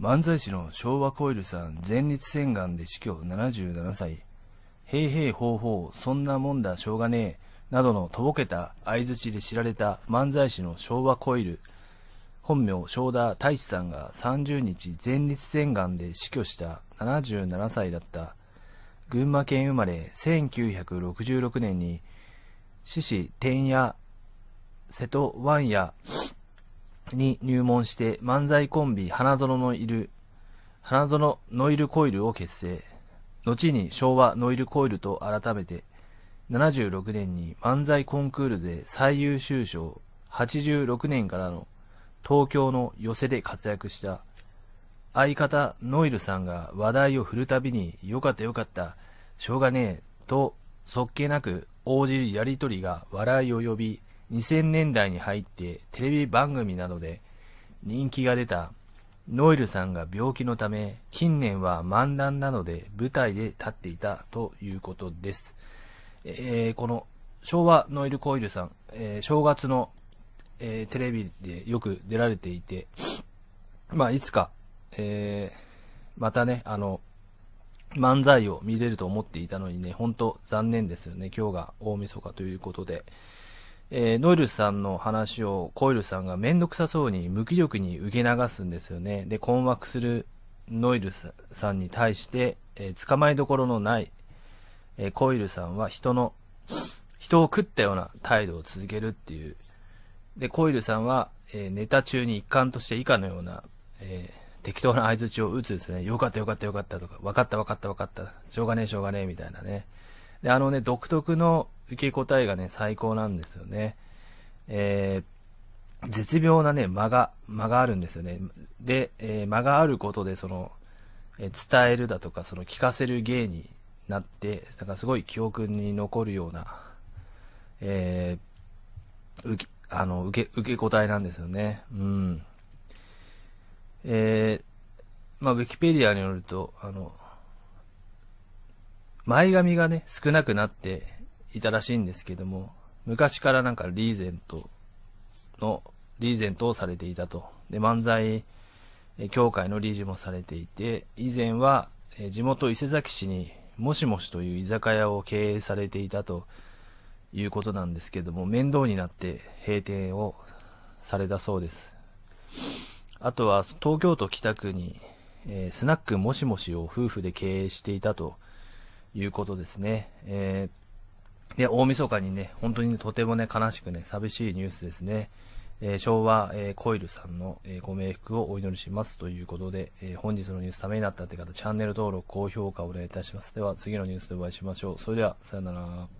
漫才師の昭和コイルさん前立腺がんで死去77歳、へいへいほうほう、そんなもんだしょうがねえ、などのとぼけた相槌で知られた漫才師の昭和コイル、本名正田太一さんが30日前立腺がんで死去した77歳だった、群馬県生まれ1966年に、獅子天野瀬戸湾やに入門して漫才コンビ花園のいる、花園ノイルコイルを結成。後に昭和ノイルコイルと改めて、76年に漫才コンクールで最優秀賞、86年からの東京の寄席で活躍した相方ノイルさんが話題を振るたびによかったよかった、しょうがねえとそっけなく応じるやりとりが笑いを呼び、2000年代に入ってテレビ番組などで人気が出たノイルさんが病気のため、近年は漫談などで舞台で立っていたということです。えー、この昭和ノイル・コイルさん、えー、正月の、えー、テレビでよく出られていて、まあ、いつか、えまたね、あの、漫才を見れると思っていたのにね、本当残念ですよね。今日が大晦日ということで。えー、ノイルさんの話をコイルさんがめんどくさそうに無気力に受け流すんですよね。で、困惑するノイルさんに対して、えー、捕まえどころのない、えー、コイルさんは人の、人を食ったような態度を続けるっていう。で、コイルさんは、えネタ中に一貫として以下のような、え適当な相槌を打つんですね。よかったよかったよかったとか、分かった分かった分かった、しょうがねえしょうがねえみたいなね。で、あのね、独特の受け答えがね、最高なんですよね。えー、絶妙なね、間が、間があるんですよね。で、えー、間があることで、その、えー、伝えるだとか、その、聞かせる芸になって、だからすごい記憶に残るような、えー、受け、あの、受け、受け答えなんですよね。うん。えー、まあ、ウィキペディアによると、あの、前髪がね、少なくなっていたらしいんですけども、昔からなんかリーゼントの、リーゼントをされていたと。で、漫才協会の理事もされていて、以前は地元伊勢崎市にもしもしという居酒屋を経営されていたということなんですけども、面倒になって閉店をされたそうです。あとは東京都北区に、えー、スナックもしもしを夫婦で経営していたということですね。えー、で、大晦日にね、本当に、ね、とてもね、悲しくね、寂しいニュースですね。えー、昭和、えー、コイルさんの、えー、ご冥福をお祈りしますということで、え本日のニュースためになったって方、チャンネル登録、高評価をお願いいたします。では、次のニュースでお会いしましょう。それでは、さよなら。